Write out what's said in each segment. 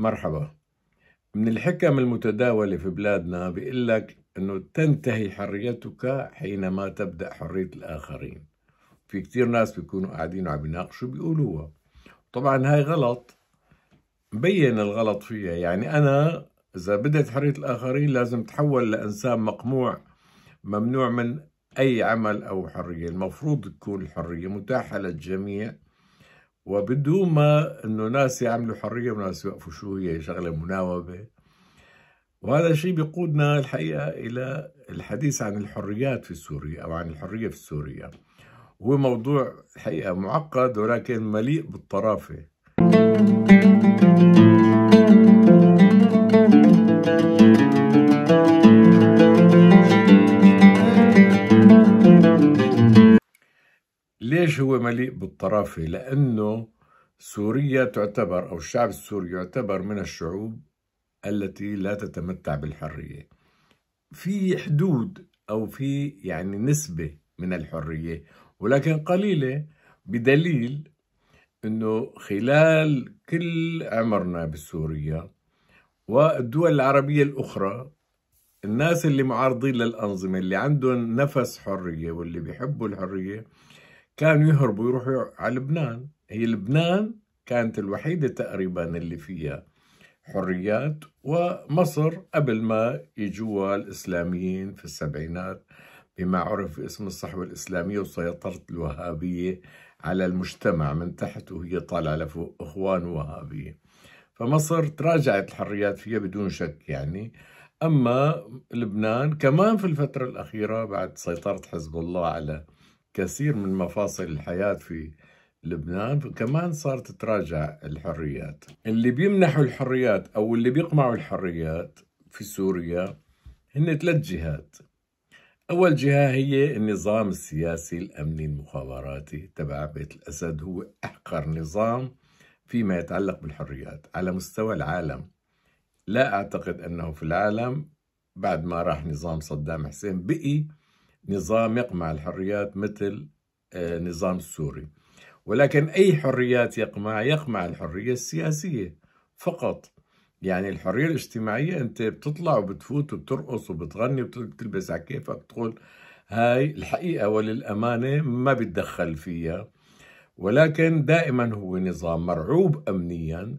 مرحبا من الحكم المتداولة في بلادنا بيقول لك أنه تنتهي حريتك حينما تبدأ حرية الآخرين في كتير ناس بيكونوا قاعدين وعم يناقشوا بيقولوها طبعا هاي غلط مبين الغلط فيها يعني أنا إذا بدأت حرية الآخرين لازم تحول لإنسان مقموع ممنوع من أي عمل أو حرية المفروض تكون الحرية متاحة للجميع وبدون ما انه ناس يعملوا حريه وناس يوقفوا شو هي شغله مناوبه وهذا الشيء بيقودنا الحقيقه الى الحديث عن الحريات في سوريا او عن الحريه في سوريا هو موضوع الحقيقه معقد ولكن مليء بالطرافه thank you ليش هو مليء بالطرافة؟ لأنه سوريا تعتبر أو الشعب السوري يعتبر من الشعوب التي لا تتمتع بالحرية في حدود أو في يعني نسبة من الحرية ولكن قليلة بدليل أنه خلال كل عمرنا بسوريا والدول العربية الأخرى الناس اللي معارضين للأنظمة اللي عندهم نفس حرية واللي بيحبوا الحرية كانوا يهربوا يروحوا على لبنان هي لبنان كانت الوحيدة تقريبا اللي فيها حريات ومصر قبل ما يجوها الإسلاميين في السبعينات بما عرف باسم الصحوة الإسلامية وسيطرة الوهابية على المجتمع من تحت وهي طالعة لفوق إخوان وهابية فمصر تراجعت الحريات فيها بدون شك يعني أما لبنان كمان في الفترة الأخيرة بعد سيطرة حزب الله على كثير من مفاصل الحياة في لبنان كمان صارت تراجع الحريات اللي بيمنحوا الحريات أو اللي بيقمعوا الحريات في سوريا هن ثلاث جهات أول جهة هي النظام السياسي الأمني المخابراتي تبع بيت الأسد هو أحقر نظام فيما يتعلق بالحريات على مستوى العالم لا أعتقد أنه في العالم بعد ما راح نظام صدام حسين بقي نظام يقمع الحريات مثل آه، نظام السوري ولكن أي حريات يقمع يقمع الحرية السياسية فقط يعني الحرية الاجتماعية أنت بتطلع وبتفوت وبترقص وبتغني وبتلبس على كيفك بتقول هاي الحقيقة وللأمانة ما بتدخل فيها ولكن دائما هو نظام مرعوب أمنيا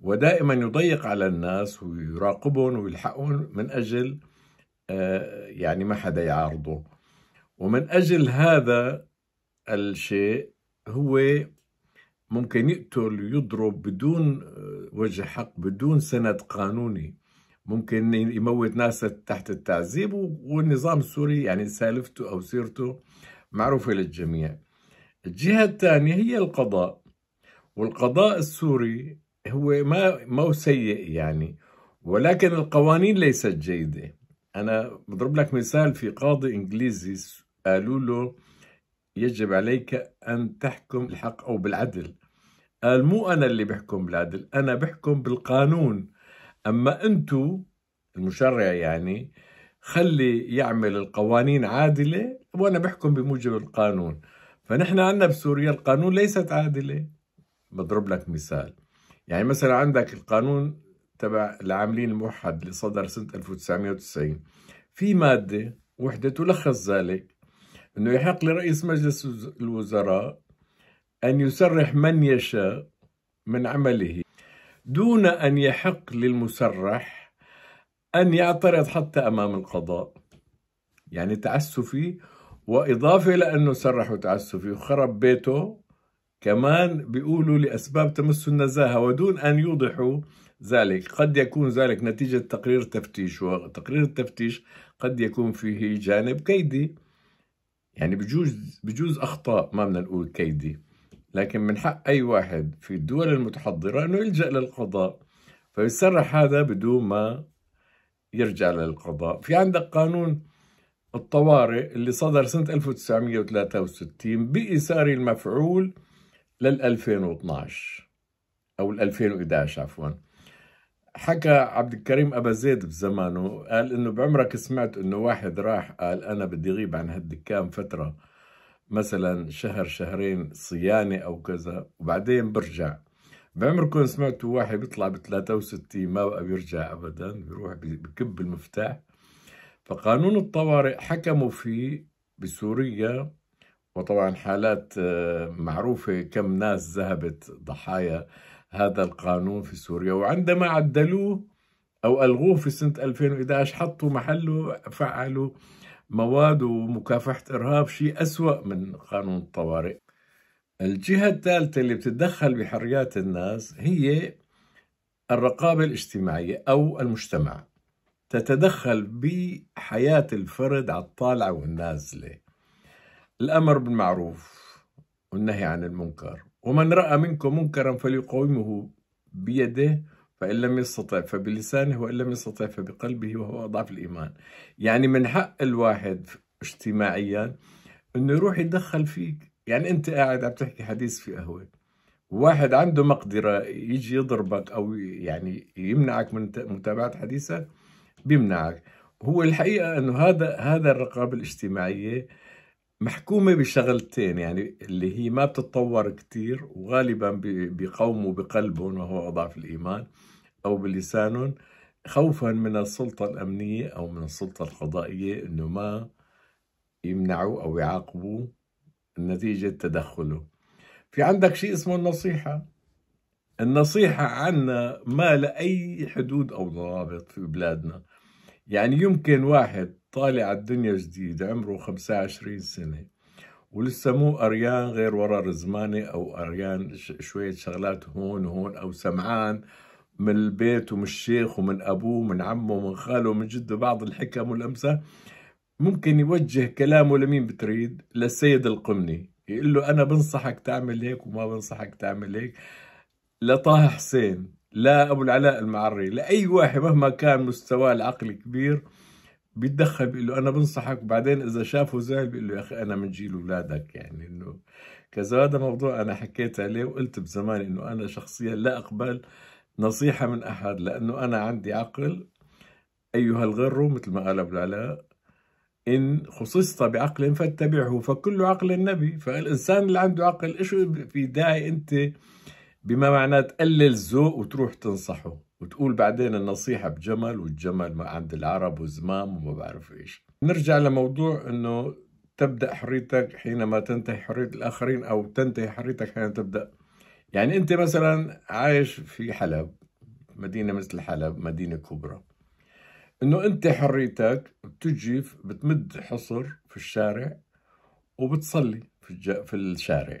ودائما يضيق على الناس ويراقبهم ويلحقهم من أجل آه، يعني ما حدا يعارضه ومن أجل هذا الشيء هو ممكن يقتل يضرب بدون آه، وجه حق بدون سند قانوني ممكن يموت ناس تحت التعذيب والنظام السوري يعني سالفته أو سيرته معروفة للجميع الجهة الثانية هي القضاء والقضاء السوري هو ما مو سيء يعني ولكن القوانين ليست جيده أنا بضرب لك مثال في قاضي إنجليزي قالوا له يجب عليك أن تحكم الحق أو بالعدل قال مو أنا اللي بحكم بالعدل أنا بحكم بالقانون أما أنتو المشرع يعني خلي يعمل القوانين عادلة وأنا بحكم بموجب القانون فنحن عندنا بسوريا القانون ليست عادلة بضرب لك مثال يعني مثلا عندك القانون تبع العاملين الموحد اللي صدر سنة 1990 في مادة وحدة تلخص ذلك أنه يحق لرئيس مجلس الوزراء أن يسرح من يشاء من عمله دون أن يحق للمسرح أن يعترض حتى أمام القضاء يعني تعسفي وإضافة لأنه سرحوا تعسفي وخرب بيته كمان بيقولوا لأسباب تمس النزاهة ودون أن يوضحوا ذلك قد يكون ذلك نتيجة تقرير تفتيش وتقرير التفتيش قد يكون فيه جانب كيدي يعني بجوز بجوز أخطاء ما بدنا نقول كيدي لكن من حق أي واحد في الدول المتحضرة أنه يلجأ للقضاء فيسرح هذا بدون ما يرجع للقضاء في عندك قانون الطوارئ اللي صدر سنة 1963 بإسار المفعول لل 2012 أو 2011 عفواً حكى عبد الكريم أبا زيد بزمانه قال إنه بعمرك سمعت إنه واحد راح قال أنا بدي غيب عن هالدكان فترة مثلا شهر شهرين صيانة أو كذا وبعدين برجع بعمركم سمعتوا واحد بيطلع ب 63 ما بقى بيرجع أبدا بيروح بكب المفتاح فقانون الطوارئ حكموا فيه بسوريا وطبعا حالات آه، معروفة كم ناس ذهبت ضحايا هذا القانون في سوريا وعندما عدلوه أو ألغوه في سنة 2011 حطوا محله فعلوا مواد ومكافحة إرهاب شيء أسوأ من قانون الطوارئ الجهة الثالثة اللي بتتدخل بحريات الناس هي الرقابة الاجتماعية أو المجتمع تتدخل بحياة الفرد على الطالعة والنازلة الأمر بالمعروف والنهي عن المنكر ومن رأى منكم منكرا فليقومه بيده فإن لم يستطع فبلسانه وإن لم يستطع فبقلبه وهو أضعف الإيمان يعني من حق الواحد اجتماعيا أنه يروح يتدخل فيك يعني أنت قاعد عم تحكي حديث في قهوة واحد عنده مقدرة يجي يضربك أو يعني يمنعك من متابعة حديثك بيمنعك هو الحقيقة أنه هذا هذا الرقابة الاجتماعية محكومة بشغلتين يعني اللي هي ما بتتطور كثير وغالبا بيقوموا بقلبهم وهو أضعف الإيمان أو بلسانهم خوفا من السلطة الأمنية أو من السلطة القضائية أنه ما يمنعوا أو يعاقبوا نتيجة تدخله في عندك شيء اسمه النصيحة النصيحة عنا ما لأي حدود أو ضوابط في بلادنا يعني يمكن واحد طالع الدنيا جديد عمره 25 سنة ولسه مو قريان غير ورا رزماني أو قريان شوية شغلات هون وهون أو سمعان من البيت ومن الشيخ ومن أبوه ومن عمه ومن خاله ومن جده بعض الحكم والأمسة ممكن يوجه كلامه لمين بتريد للسيد القمني يقول له أنا بنصحك تعمل هيك وما بنصحك تعمل هيك لطه حسين لا أبو العلاء المعري لأي واحد مهما كان مستواه العقل كبير بيتدخل بيقول له انا بنصحك وبعدين اذا شافه زعل بيقول له يا اخي انا من جيل اولادك يعني انه كذا هذا موضوع انا حكيت عليه وقلت بزمان انه انا شخصيا لا اقبل نصيحه من احد لانه انا عندي عقل ايها الغر مثل ما قال ابو العلاء إن خصصت بعقل فاتبعه فكل عقل نبي فالإنسان اللي عنده عقل إيش في داعي أنت بما معناه تقلل ذوق وتروح تنصحه وتقول بعدين النصيحة بجمل والجمل عند العرب وزمام وما بعرف إيش نرجع لموضوع أنه تبدأ حريتك حينما تنتهي حرية الآخرين أو تنتهي حريتك حين تبدأ يعني أنت مثلا عايش في حلب مدينة مثل حلب مدينة كبرى أنه أنت حريتك بتجي بتمد حصر في الشارع وبتصلي في, الج... في الشارع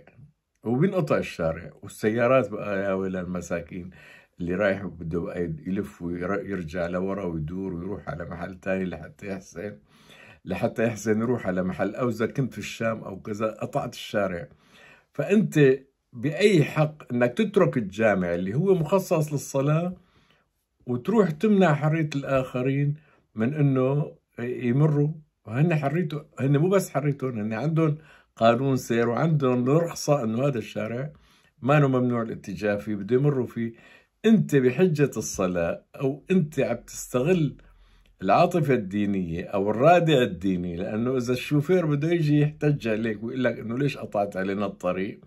وبينقطع الشارع والسيارات بقى يا ولا المساكين اللي رايح بده يلف ويرجع لورا ويدور ويروح على محل تاني لحتى يحسن لحتى يحسن يروح على محل أو إذا كنت في الشام أو كذا قطعت الشارع فأنت بأي حق أنك تترك الجامع اللي هو مخصص للصلاة وتروح تمنع حرية الآخرين من أنه يمروا وهن حريته هن مو بس حريتهم هن عندهم قانون سير وعندهم رخصة أنه هذا الشارع ما ممنوع الاتجاه فيه بده يمروا فيه انت بحجه الصلاه او انت عم تستغل العاطفه الدينيه او الرادع الديني لانه اذا الشوفير بده يجي يحتج عليك ويقول لك انه ليش قطعت علينا الطريق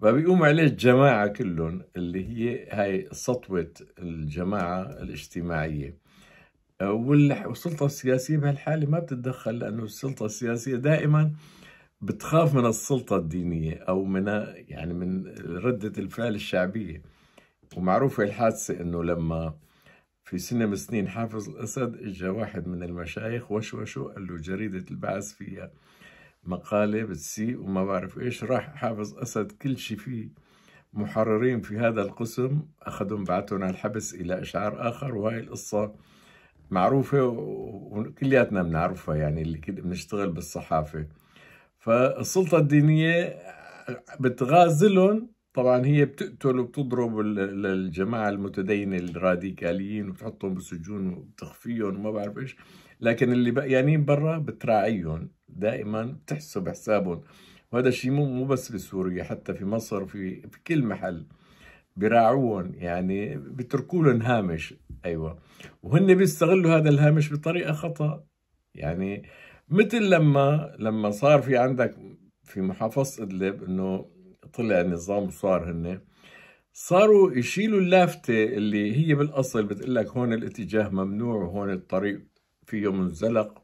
فبيقوم عليه الجماعه كلهم اللي هي هاي سطوه الجماعه الاجتماعيه والسلطه السياسيه بهالحاله ما بتتدخل لانه السلطه السياسيه دائما بتخاف من السلطه الدينيه او من يعني من رده الفعل الشعبيه ومعروفة الحادثة انه لما في سنة من السنين حافظ الأسد اجى واحد من المشايخ وشوشو قال له جريدة البعث فيها مقالة بتسيء وما بعرف إيش راح حافظ أسد كل شيء فيه محررين في هذا القسم أخذهم بعتهم على الحبس إلى إشعار آخر وهي القصة معروفة وكلياتنا بنعرفها يعني اللي كده بنشتغل بالصحافة فالسلطة الدينية بتغازلهم طبعا هي بتقتل وبتضرب الجماعه المتدينه الراديكاليين وبتحطهم بالسجون وبتخفيهم وما بعرف ايش لكن اللي بقيانين يعني برا بتراعيهم دائما بتحسب حسابهم وهذا الشيء مو مو بس بسوريا حتى في مصر في في كل محل بيراعوهم يعني بيتركوا لهم هامش ايوه وهن بيستغلوا هذا الهامش بطريقه خطا يعني مثل لما لما صار في عندك في محافظه ادلب انه طلع النظام وصار هن صاروا يشيلوا اللافته اللي هي بالاصل بتقول لك هون الاتجاه ممنوع وهون الطريق فيه منزلق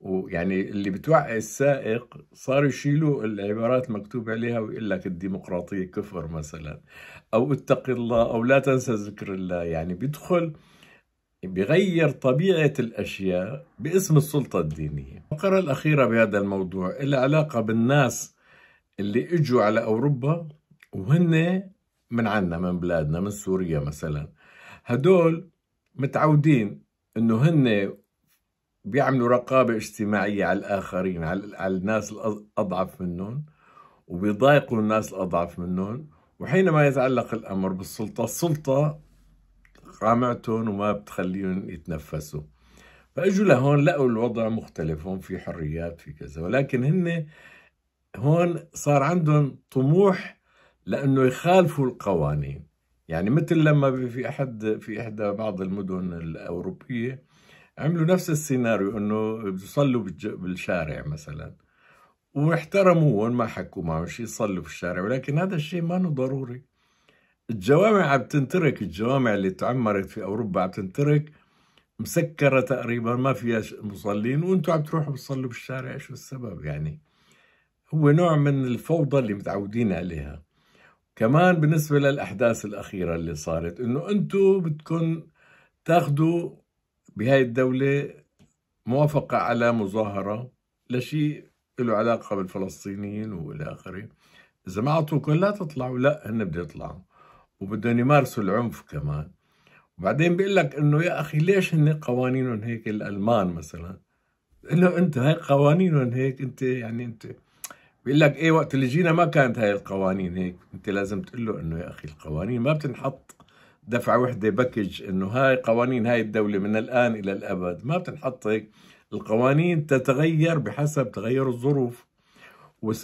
ويعني اللي بتوعي السائق صار يشيلوا العبارات مكتوب عليها ويقول لك الديمقراطيه كفر مثلا او اتق الله او لا تنسى ذكر الله يعني بيدخل بغير طبيعة الأشياء باسم السلطة الدينية الفقرة الأخيرة بهذا الموضوع لها علاقة بالناس اللي اجوا على اوروبا وهن من عنا من بلادنا من سوريا مثلا هدول متعودين انه هن بيعملوا رقابة اجتماعية على الآخرين على الناس الأضعف منهم وبيضايقوا الناس الأضعف منهم وحينما يتعلق الأمر بالسلطة السلطة قامعتهم وما بتخليهم يتنفسوا فاجوا لهون لقوا الوضع مختلف هون في حريات في كذا ولكن هن هون صار عندهم طموح لانه يخالفوا القوانين يعني مثل لما في احد في احدى بعض المدن الاوروبيه عملوا نفس السيناريو انه بيصلوا بالشارع مثلا واحترموهم ما حكوا معهم شيء يصلوا في الشارع ولكن هذا الشيء ما انه ضروري الجوامع عم تنترك الجوامع اللي تعمرت في اوروبا عم تنترك مسكره تقريبا ما فيها مصلين وانتم عم تروحوا بتصلوا بالشارع شو السبب يعني هو نوع من الفوضى اللي متعودين عليها كمان بالنسبة للأحداث الأخيرة اللي صارت إنه أنتوا بدكم تاخدوا بهاي الدولة موافقة على مظاهرة لشيء له علاقة بالفلسطينيين وإلى آخره إذا ما أعطوكم لا تطلعوا لا هن بده يطلعوا وبدهم يمارسوا العنف كمان وبعدين بيقول لك إنه يا أخي ليش هن قوانينهم هيك الألمان مثلا؟ إنه أنت هاي قوانينهم هيك أنت يعني أنت بيقول لك ايه وقت اللي جينا ما كانت هاي القوانين هيك انت لازم تقول له انه يا اخي القوانين ما بتنحط دفعه وحده باكج انه هاي قوانين هاي الدوله من الان الى الابد ما بتنحط هيك القوانين تتغير بحسب تغير الظروف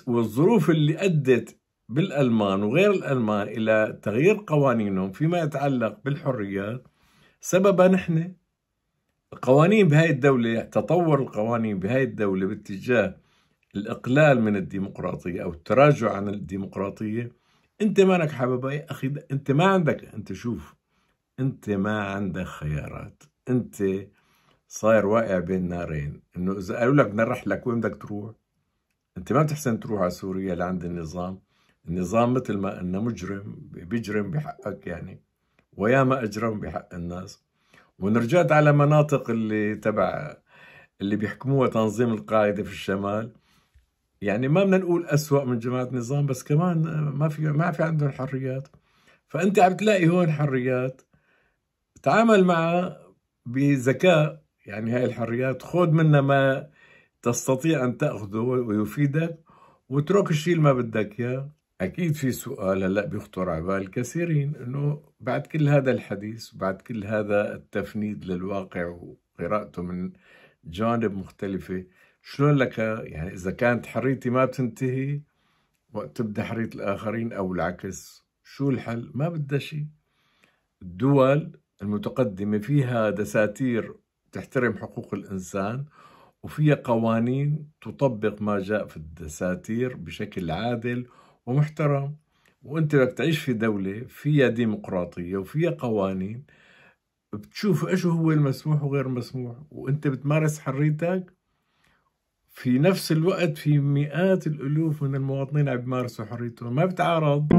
والظروف اللي ادت بالالمان وغير الالمان الى تغيير قوانينهم فيما يتعلق بالحريات سببها نحن القوانين بهاي الدوله تطور القوانين بهاي الدوله باتجاه الإقلال من الديمقراطية أو التراجع عن الديمقراطية أنت مالك حبيبي يا أخي أنت ما عندك أنت شوف أنت ما عندك خيارات أنت صاير واقع بين نارين انه اذا قالوا لك بدنا نرحلك وين بدك تروح انت ما بتحسن تروح على سوريا لعند النظام النظام مثل ما قلنا مجرم بيجرم بحقك يعني وياما اجرم بحق الناس وان رجعت على مناطق اللي تبع اللي بيحكموها تنظيم القاعده في الشمال يعني ما بدنا نقول أسوأ من جماعة نظام بس كمان ما في ما في عندهم حريات فأنت عم تلاقي هون حريات تعامل معها بذكاء يعني هاي الحريات خذ منها ما تستطيع أن تأخذه ويفيدك واترك الشيء اللي ما بدك إياه أكيد في سؤال هلا بيخطر على بال كثيرين إنه بعد كل هذا الحديث وبعد كل هذا التفنيد للواقع وقراءته من جانب مختلفة شلون لك يعني إذا كانت حريتي ما بتنتهي وقت تبدأ حرية الآخرين أو العكس شو الحل؟ ما بدها شيء الدول المتقدمة فيها دساتير تحترم حقوق الإنسان وفيها قوانين تطبق ما جاء في الدساتير بشكل عادل ومحترم وانت بدك تعيش في دولة فيها ديمقراطية وفيها قوانين بتشوف ايش هو المسموح وغير المسموح وانت بتمارس حريتك في نفس الوقت في مئات الالوف من المواطنين عم يمارسوا حريتهم ما بتعارض